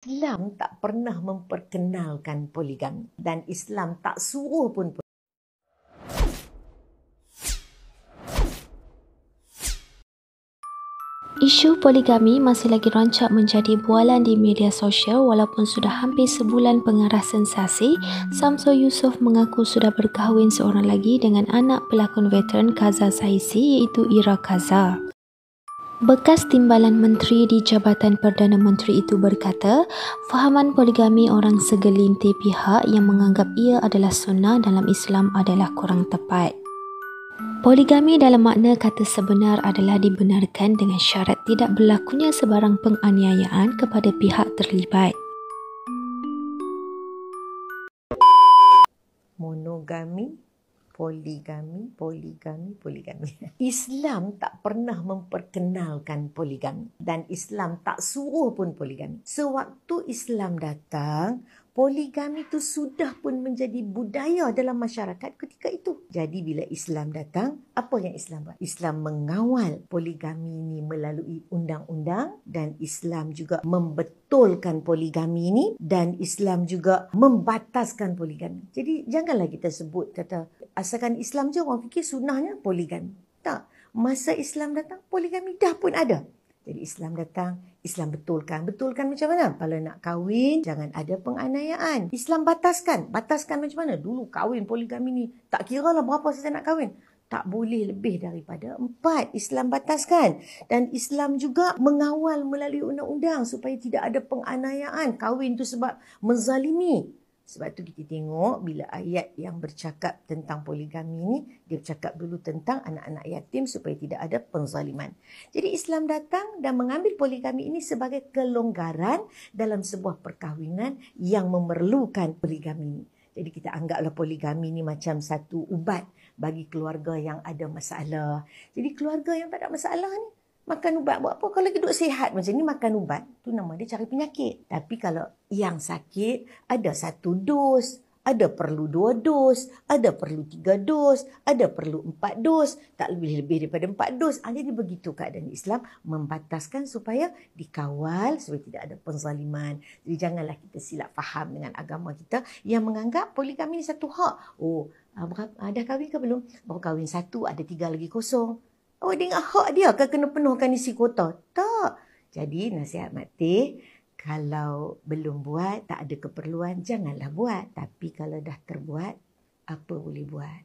Islam tak pernah memperkenalkan poligami dan Islam tak suruh pun Isu poligami masih lagi rancak menjadi bualan di media sosial walaupun sudah hampir sebulan pengarah sensasi, Samso Yusof mengaku sudah berkahwin seorang lagi dengan anak pelakon veteran Kaza Saisi iaitu Ira Kaza. Bekas timbalan menteri di Jabatan Perdana Menteri itu berkata, fahaman poligami orang segelintir pihak yang menganggap ia adalah sunnah dalam Islam adalah kurang tepat. Poligami dalam makna kata sebenar adalah dibenarkan dengan syarat tidak berlakunya sebarang penganiayaan kepada pihak terlibat. Monogami poligami, poligami, poligami. Islam tak pernah memperkenalkan poligami dan Islam tak suruh pun poligami. Sewaktu Islam datang, poligami itu sudah pun menjadi budaya dalam masyarakat ketika itu. Jadi bila Islam datang, apa yang Islam buat? Islam mengawal poligami ini melalui undang-undang dan Islam juga membetulkan poligami ini dan Islam juga membataskan poligami. Jadi janganlah kita sebut kata asalkan Islam je orang fikir sunnahnya poligami. Tak. Masa Islam datang, poligami dah pun ada. Jadi Islam datang, Islam betulkan. Betulkan macam mana? Kalau nak kahwin, jangan ada penganayaan. Islam bataskan. Bataskan macam mana? Dulu kahwin poligami ni, tak kira lah berapa saya nak kahwin. Tak boleh lebih daripada empat. Islam bataskan. Dan Islam juga mengawal melalui undang-undang supaya tidak ada penganayaan. Kahwin tu sebab menzalimi. Sebab tu kita tengok bila ayat yang bercakap tentang poligami ni, dia bercakap dulu tentang anak-anak yatim supaya tidak ada penzaliman. Jadi Islam datang dan mengambil poligami ini sebagai kelonggaran dalam sebuah perkahwinan yang memerlukan poligami ini. Jadi kita anggaplah poligami ini macam satu ubat bagi keluarga yang ada masalah. Jadi keluarga yang tak ada masalah ni, makan ubat buat apa? Kalau duduk sihat macam ni makan ubat, tu nama dia cari penyakit. Tapi kalau yang sakit ada satu dos, ada perlu dua dos, ada perlu tiga dos, ada perlu empat dos, tak lebih-lebih daripada empat dos. Ha, jadi begitu keadaan Islam membataskan supaya dikawal supaya tidak ada penzaliman. Jadi janganlah kita silap faham dengan agama kita yang menganggap poligami ini satu hak. Oh, ah, ah, dah kahwin ke belum? Baru kahwin satu, ada tiga lagi kosong. Oh, Awak dengar hak dia akan kena penuhkan isi kota. Tak. Jadi nasihat Mak Teh, kalau belum buat, tak ada keperluan, janganlah buat. Tapi kalau dah terbuat, apa boleh buat?